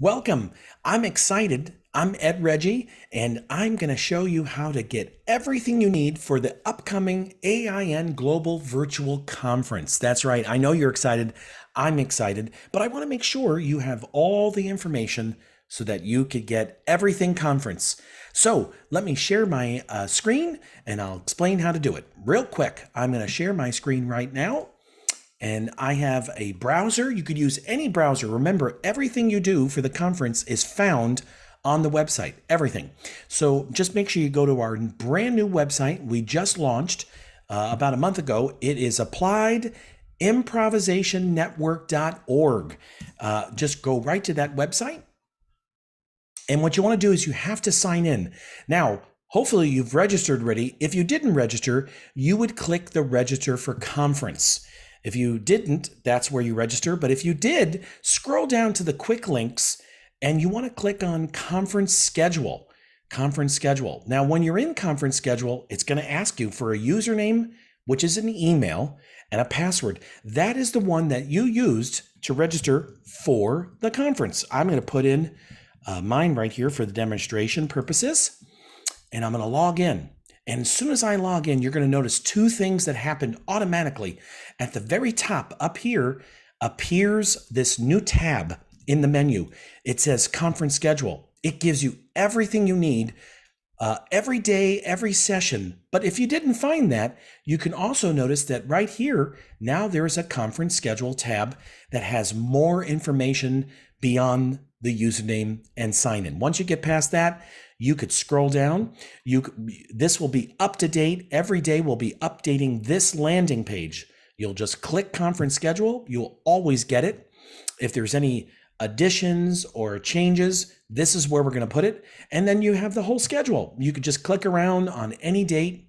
Welcome. I'm excited. I'm Ed Reggie, and I'm going to show you how to get everything you need for the upcoming AIN Global Virtual Conference. That's right. I know you're excited. I'm excited, but I want to make sure you have all the information so that you could get everything conference. So let me share my uh, screen and I'll explain how to do it real quick. I'm going to share my screen right now and I have a browser. You could use any browser. Remember, everything you do for the conference is found on the website, everything. So just make sure you go to our brand new website we just launched uh, about a month ago. It is applied improvisationnetwork.org. Uh, just go right to that website. And what you want to do is you have to sign in. Now, hopefully you've registered ready. If you didn't register, you would click the register for conference. If you didn't, that's where you register. But if you did, scroll down to the quick links and you want to click on conference schedule. Conference schedule. Now, when you're in conference schedule, it's going to ask you for a username, which is an email, and a password. That is the one that you used to register for the conference. I'm going to put in uh, mine right here for the demonstration purposes, and I'm going to log in. And as soon as I log in, you're going to notice two things that happen automatically. At the very top up here appears this new tab in the menu. It says conference schedule. It gives you everything you need uh, every day, every session. But if you didn't find that, you can also notice that right here, now there is a conference schedule tab that has more information beyond the username and sign in. Once you get past that, you could scroll down you this will be up to date every day we'll be updating this landing page you'll just click conference schedule you'll always get it if there's any additions or changes this is where we're going to put it and then you have the whole schedule you could just click around on any date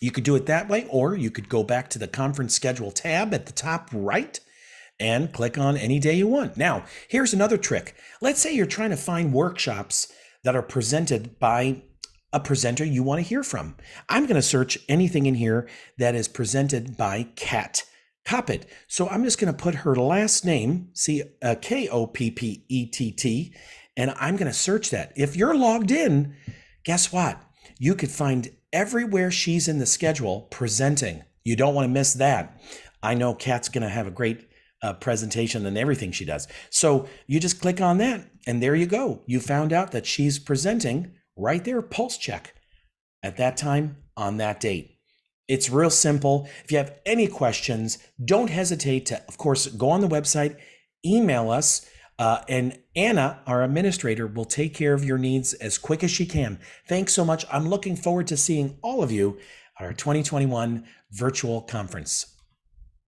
you could do it that way or you could go back to the conference schedule tab at the top right and click on any day you want. Now, here's another trick. Let's say you're trying to find workshops that are presented by a presenter you want to hear from. I'm going to search anything in here that is presented by Kat Coppett. So I'm just going to put her last name, see, uh, K O P P E T T, and I'm going to search that. If you're logged in, guess what? You could find everywhere she's in the schedule presenting. You don't want to miss that. I know Kat's going to have a great uh, presentation and everything she does. So you just click on that, and there you go. You found out that she's presenting right there, pulse check at that time on that date. It's real simple. If you have any questions, don't hesitate to, of course, go on the website, email us, uh, and Anna, our administrator, will take care of your needs as quick as she can. Thanks so much. I'm looking forward to seeing all of you at our 2021 virtual conference.